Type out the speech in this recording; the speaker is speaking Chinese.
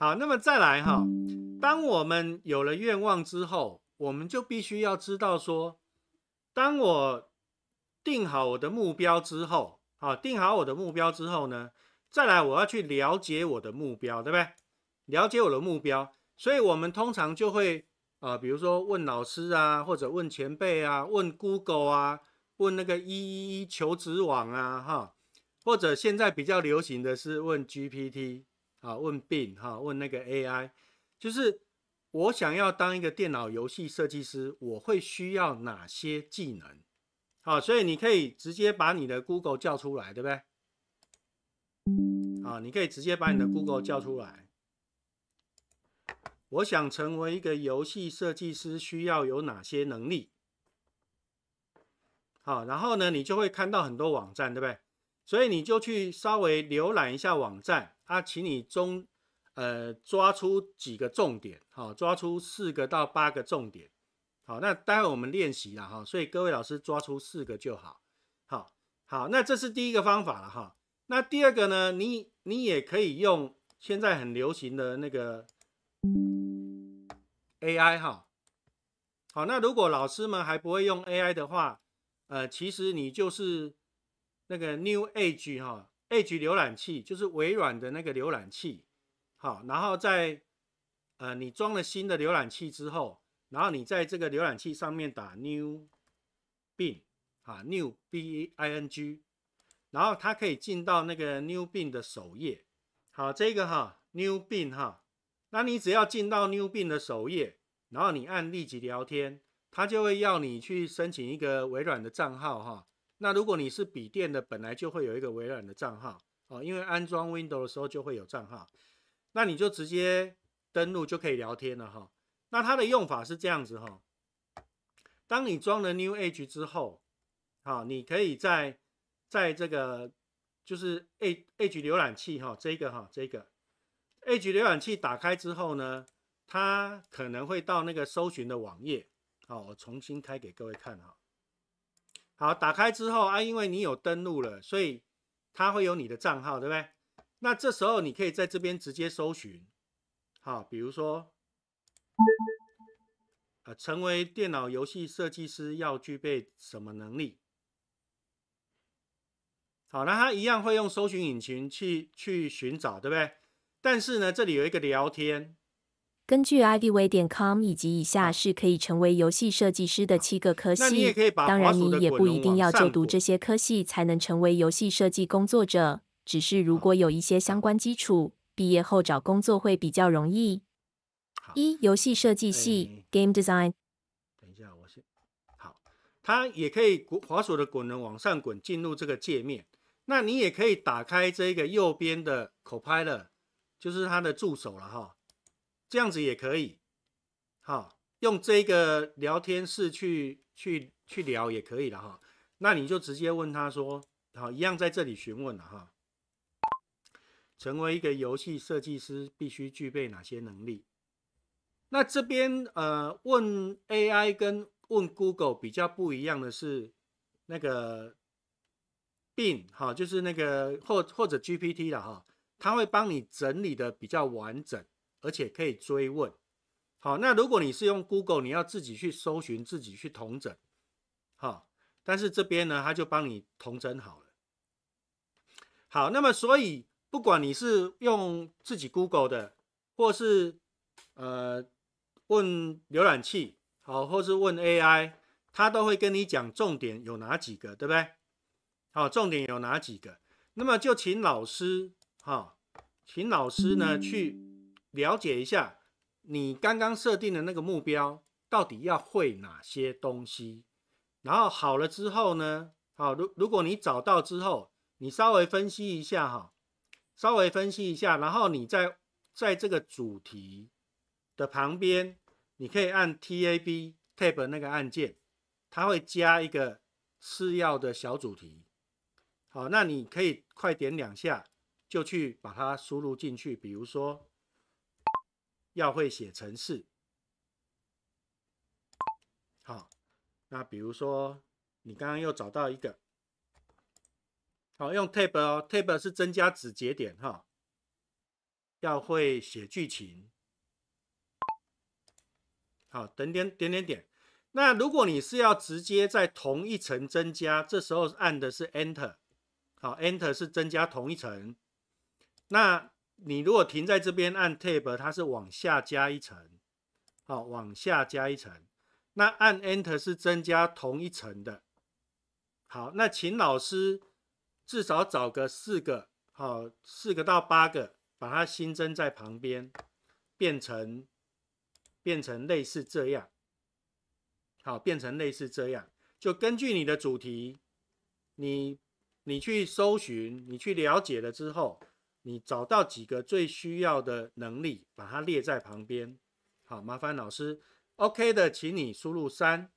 好，那么再来哈。当我们有了愿望之后，我们就必须要知道说，当我定好我的目标之后，好，定好我的目标之后呢，再来我要去了解我的目标，对不对？了解我的目标，所以我们通常就会啊，比如说问老师啊，或者问前辈啊，问 Google 啊，问那个一一一求职网啊，哈，或者现在比较流行的是问 GPT。啊，问病哈，问那个 AI，就是我想要当一个电脑游戏设计师，我会需要哪些技能？好，所以你可以直接把你的 Google 叫出来，对不对？好，你可以直接把你的 Google 叫出来。我想成为一个游戏设计师，需要有哪些能力？好，然后呢，你就会看到很多网站，对不对？所以你就去稍微浏览一下网站。啊，请你中，呃，抓出几个重点，好，抓出四个到八个重点，好，那待会我们练习了哈，所以各位老师抓出四个就好，好，好，那这是第一个方法了哈，那第二个呢，你你也可以用现在很流行的那个 AI 哈，好，那如果老师们还不会用 AI 的话，呃，其实你就是那个 New Age 哈。Edge 浏览器就是微软的那个浏览器，好，然后在呃你装了新的浏览器之后，然后你在这个浏览器上面打 New Bing 啊 New Bing，然后它可以进到那个 New Bing 的首页，好这个哈 New Bing 哈，那你只要进到 New Bing 的首页，然后你按立即聊天，它就会要你去申请一个微软的账号哈。那如果你是笔电的，本来就会有一个微软的账号啊，因为安装 Windows 的时候就会有账号，那你就直接登录就可以聊天了哈。那它的用法是这样子哈，当你装了 New a g e 之后，好，你可以在在这个就是 A Edge 浏览器哈，这个哈这个 Edge 浏览器打开之后呢，它可能会到那个搜寻的网页，好，我重新开给各位看哈。好，打开之后啊，因为你有登录了，所以它会有你的账号，对不对？那这时候你可以在这边直接搜寻，好，比如说，呃，成为电脑游戏设计师要具备什么能力？好，那它一样会用搜寻引擎去去寻找，对不对？但是呢，这里有一个聊天。根据 i v w a 点 com 以及以下是可以成为游戏设计师的七个科系。当然，你也不一定要就读这些科系才能成为游戏设计工作者。只是如果有一些相关基础，毕业后找工作会比较容易。一、游戏设计系 （Game Design）。等一下，我先好。它也可以滑鼠的滚轮往上滚进入这个界面。那你也可以打开这个右边的口拍了，就是它的助手了哈。这样子也可以，好用这个聊天室去去去聊也可以了哈。那你就直接问他说，好，一样在这里询问了哈。成为一个游戏设计师必须具备哪些能力？那这边呃，问 AI 跟问 Google 比较不一样的是，那个，病哈，就是那个或或者 GPT 的哈，他会帮你整理的比较完整。而且可以追问，好，那如果你是用 Google，你要自己去搜寻，自己去同整，好，但是这边呢，他就帮你同整好了。好，那么所以不管你是用自己 Google 的，或是呃问浏览器，好，或是问 AI，他都会跟你讲重点有哪几个，对不对？好，重点有哪几个？那么就请老师，好，请老师呢去。了解一下你刚刚设定的那个目标到底要会哪些东西，然后好了之后呢？好，如如果你找到之后，你稍微分析一下哈，稍微分析一下，然后你再在这个主题的旁边，你可以按 T A B Tab 那个按键，它会加一个次要的小主题。好，那你可以快点两下就去把它输入进去，比如说。要会写程式，好，那比如说你刚刚又找到一个，好用 table 哦，table 是增加子节点哈，要会写剧情，好，点点点点点，那如果你是要直接在同一层增加，这时候按的是 enter，好，enter 是增加同一层，那。你如果停在这边按 Tab，它是往下加一层，好，往下加一层。那按 Enter 是增加同一层的。好，那请老师至少找个四个，好，四个到八个，把它新增在旁边，变成变成类似这样，好，变成类似这样。就根据你的主题，你你去搜寻，你去了解了之后。你找到几个最需要的能力，把它列在旁边。好，麻烦老师。OK 的，请你输入三。